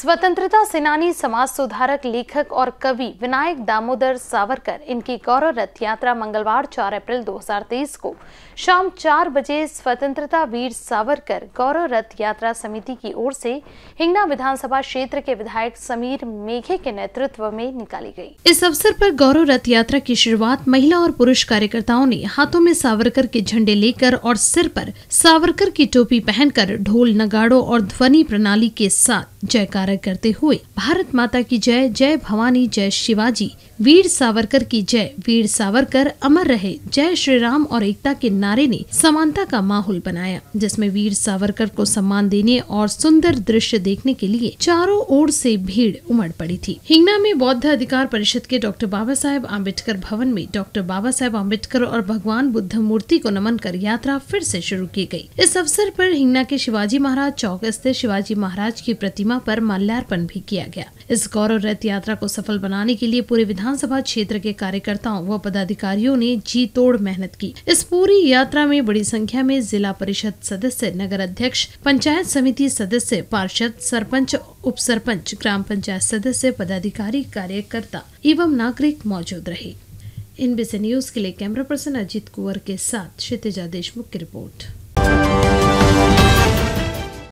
स्वतंत्रता सेनानी समाज सुधारक लेखक और कवि विनायक दामोदर सावरकर इनकी गौरव रथ यात्रा मंगलवार 4 अप्रैल 2023 को शाम 4 बजे स्वतंत्रता वीर सावरकर गौरव रथ यात्रा समिति की ओर से हिंगना विधानसभा क्षेत्र के विधायक समीर मेघे के नेतृत्व में निकाली गई। इस अवसर पर गौरव रथ यात्रा की शुरुआत महिला और पुरुष कार्यकर्ताओं ने हाथों में सावरकर के झंडे लेकर और सिर पर सावरकर की टोपी पहनकर ढोल नगाड़ो और ध्वनि प्रणाली के साथ जयकार नारा करते हुए भारत माता की जय जय भवानी जय शिवाजी वीर सावरकर की जय वीर सावरकर अमर रहे जय श्री राम और एकता के नारे ने समानता का माहौल बनाया जिसमें वीर सावरकर को सम्मान देने और सुंदर दृश्य देखने के लिए चारों ओर से भीड़ उमड़ पड़ी थी हिंगना में बौद्ध अधिकार परिषद के डॉक्टर बाबा साहेब आम्बेडकर भवन में डॉक्टर बाबा साहेब आम्बेडकर और भगवान बुद्ध मूर्ति को नमन कर यात्रा फिर से शुरू की गई इस अवसर पर हिंगना के शिवाजी महाराज चौक स्थित शिवाजी महाराज की प्रतिमा पर माल्यार्पण भी किया गया इस गौरव रथ यात्रा को सफल बनाने के लिए पूरे विधानसभा क्षेत्र के कार्यकर्ताओं व पदाधिकारियों ने जी तोड़ मेहनत की इस पूरी यात्रा में बड़ी संख्या में जिला परिषद सदस्य नगर अध्यक्ष पंचायत समिति सदस्य पार्षद सरपंच उप सरपंच ग्राम पंचायत सदस्य पदाधिकारी कार्यकर्ता एवं नागरिक मौजूद रहे इन बीसी न्यूज के लिए कैमरा पर्सन अजीत कुंवर के साथ क्षितिजा देशमुख की रिपोर्ट